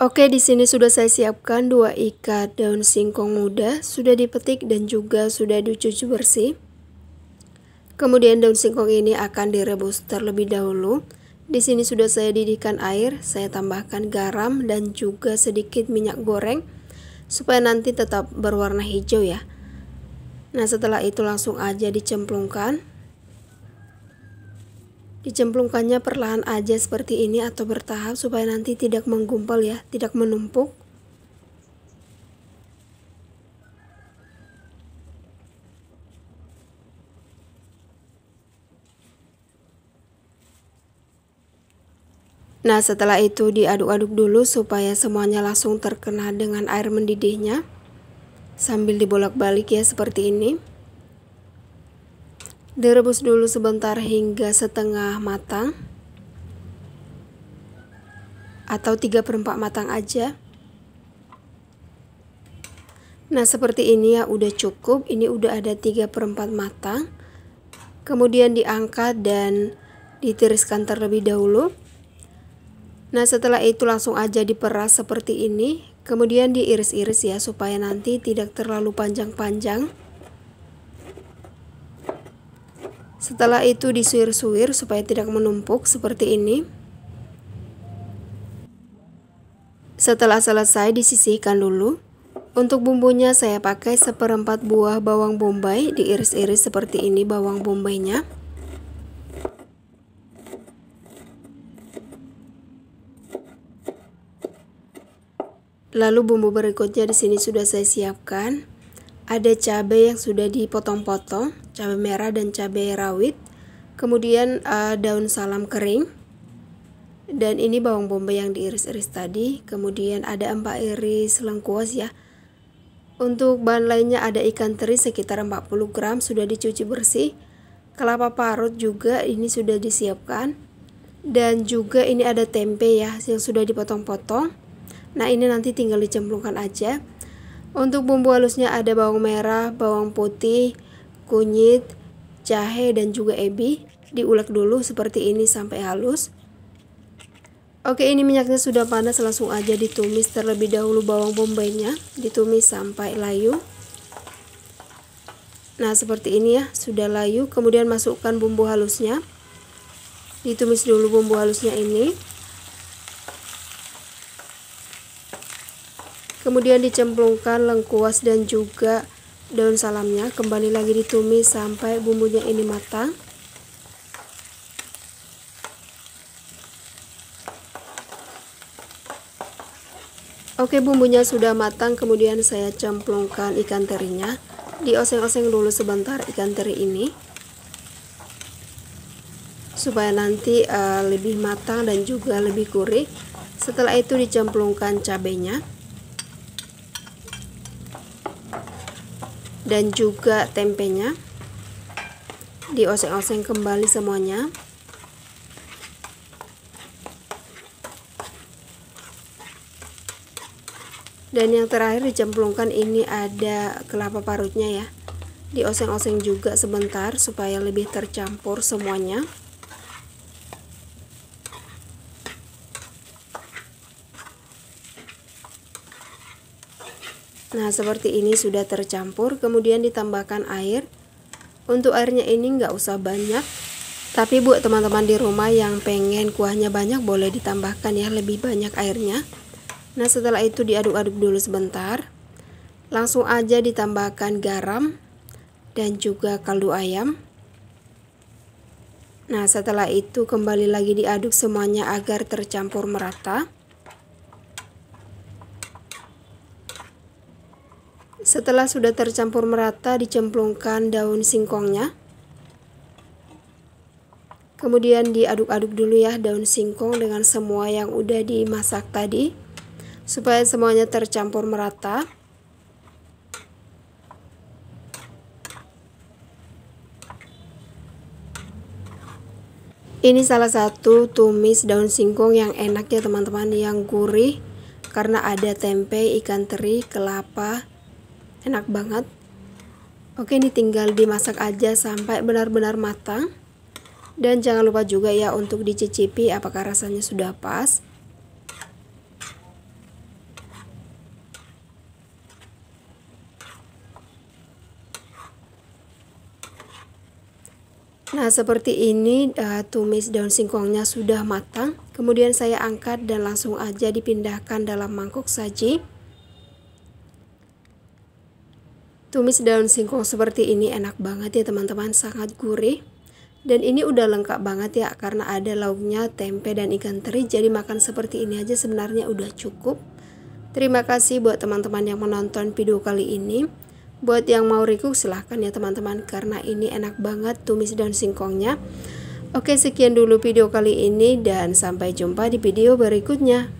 Oke, di sini sudah saya siapkan dua ikat daun singkong muda, sudah dipetik dan juga sudah dicuci bersih. Kemudian daun singkong ini akan direbus terlebih dahulu. Di sini sudah saya didihkan air, saya tambahkan garam dan juga sedikit minyak goreng supaya nanti tetap berwarna hijau ya. Nah, setelah itu langsung aja dicemplungkan. Dicemplungkannya perlahan aja seperti ini atau bertahap supaya nanti tidak menggumpal ya, tidak menumpuk. Nah setelah itu diaduk-aduk dulu supaya semuanya langsung terkena dengan air mendidihnya Sambil dibolak-balik ya seperti ini Direbus dulu sebentar hingga setengah matang atau 3 per 4 matang aja. Nah seperti ini ya udah cukup, ini udah ada 3 per 4 matang. Kemudian diangkat dan ditiriskan terlebih dahulu. Nah setelah itu langsung aja diperas seperti ini, kemudian diiris-iris ya supaya nanti tidak terlalu panjang-panjang. Setelah itu disuir-suir supaya tidak menumpuk seperti ini. Setelah selesai disisihkan dulu. Untuk bumbunya saya pakai seperempat buah bawang bombay diiris-iris seperti ini bawang bombaynya. Lalu bumbu berikutnya di sini sudah saya siapkan. Ada cabai yang sudah dipotong-potong, cabai merah dan cabai rawit. Kemudian uh, daun salam kering. Dan ini bawang bombay yang diiris-iris tadi. Kemudian ada empat iris lengkuas ya. Untuk bahan lainnya ada ikan teri sekitar 40 gram sudah dicuci bersih. Kelapa parut juga ini sudah disiapkan. Dan juga ini ada tempe ya yang sudah dipotong-potong. Nah, ini nanti tinggal dicemplungkan aja. Untuk bumbu halusnya ada bawang merah, bawang putih, kunyit, jahe, dan juga ebi. Diulek dulu seperti ini sampai halus. Oke ini minyaknya sudah panas langsung aja ditumis terlebih dahulu bawang bombaynya ditumis sampai layu nah seperti ini ya sudah layu kemudian masukkan bumbu halusnya ditumis dulu bumbu halusnya ini kemudian dicemplungkan lengkuas dan juga daun salamnya kembali lagi ditumis sampai bumbunya ini matang Oke bumbunya sudah matang kemudian saya cemplungkan ikan terinya dioseng-oseng dulu sebentar ikan teri ini supaya nanti uh, lebih matang dan juga lebih gurih setelah itu dicemplungkan cabenya dan juga tempenya dioseng-oseng kembali semuanya dan yang terakhir dicemplungkan ini ada kelapa parutnya ya dioseng-oseng juga sebentar supaya lebih tercampur semuanya Nah seperti ini sudah tercampur kemudian ditambahkan air Untuk airnya ini nggak usah banyak Tapi buat teman-teman di rumah yang pengen kuahnya banyak boleh ditambahkan ya lebih banyak airnya Nah setelah itu diaduk-aduk dulu sebentar Langsung aja ditambahkan garam dan juga kaldu ayam Nah setelah itu kembali lagi diaduk semuanya agar tercampur merata Setelah sudah tercampur merata, dicemplungkan daun singkongnya. Kemudian diaduk-aduk dulu ya daun singkong dengan semua yang udah dimasak tadi supaya semuanya tercampur merata. Ini salah satu tumis daun singkong yang enak ya teman-teman yang gurih karena ada tempe, ikan teri, kelapa, enak banget oke ini tinggal dimasak aja sampai benar-benar matang dan jangan lupa juga ya untuk dicicipi apakah rasanya sudah pas Nah, seperti ini uh, tumis daun singkongnya sudah matang. Kemudian saya angkat dan langsung aja dipindahkan dalam mangkuk saji. Tumis daun singkong seperti ini enak banget ya teman-teman, sangat gurih. Dan ini udah lengkap banget ya karena ada lauknya, tempe dan ikan teri. Jadi makan seperti ini aja sebenarnya udah cukup. Terima kasih buat teman-teman yang menonton video kali ini. Buat yang mau recook silahkan ya teman-teman karena ini enak banget tumis daun singkongnya. Oke sekian dulu video kali ini dan sampai jumpa di video berikutnya.